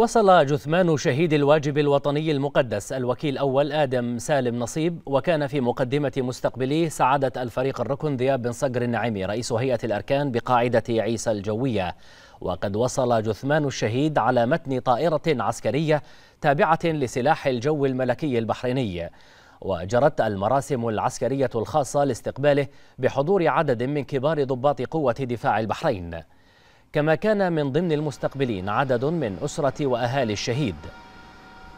وصل جثمان شهيد الواجب الوطني المقدس الوكيل أول آدم سالم نصيب وكان في مقدمة مستقبليه سعادة الفريق الركن ذياب بن صقر النعيمي رئيس هيئة الأركان بقاعدة عيسى الجوية وقد وصل جثمان الشهيد على متن طائرة عسكرية تابعة لسلاح الجو الملكي البحريني وجرت المراسم العسكرية الخاصة لاستقباله بحضور عدد من كبار ضباط قوة دفاع البحرين كما كان من ضمن المستقبلين عدد من أسرة وأهالي الشهيد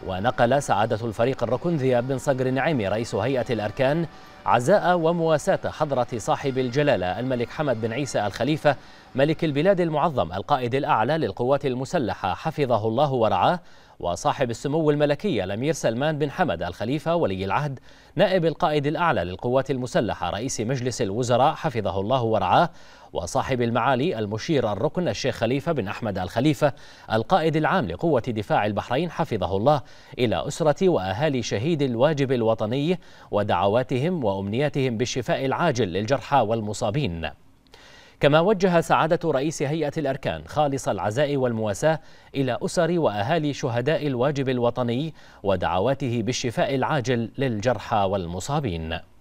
ونقل سعادة الفريق الركن ذياب بن صقر النعيمي رئيس هيئة الأركان عزاء ومواساة حضرة صاحب الجلالة الملك حمد بن عيسى الخليفة ملك البلاد المعظم القائد الأعلى للقوات المسلحة حفظه الله ورعاه وصاحب السمو الملكي الأمير سلمان بن حمد الخليفة ولي العهد نائب القائد الأعلى للقوات المسلحة رئيس مجلس الوزراء حفظه الله ورعاه وصاحب المعالي المشير الركن الشيخ خليفة بن أحمد الخليفة القائد العام لقوة دفاع البحرين حفظه الله إلى أسرة وأهالي شهيد الواجب الوطني ودعواتهم و وامنياتهم بالشفاء العاجل للجرحى والمصابين كما وجه سعادة رئيس هيئة الأركان خالص العزاء والمواساة إلى أسر وأهالي شهداء الواجب الوطني ودعواته بالشفاء العاجل للجرحى والمصابين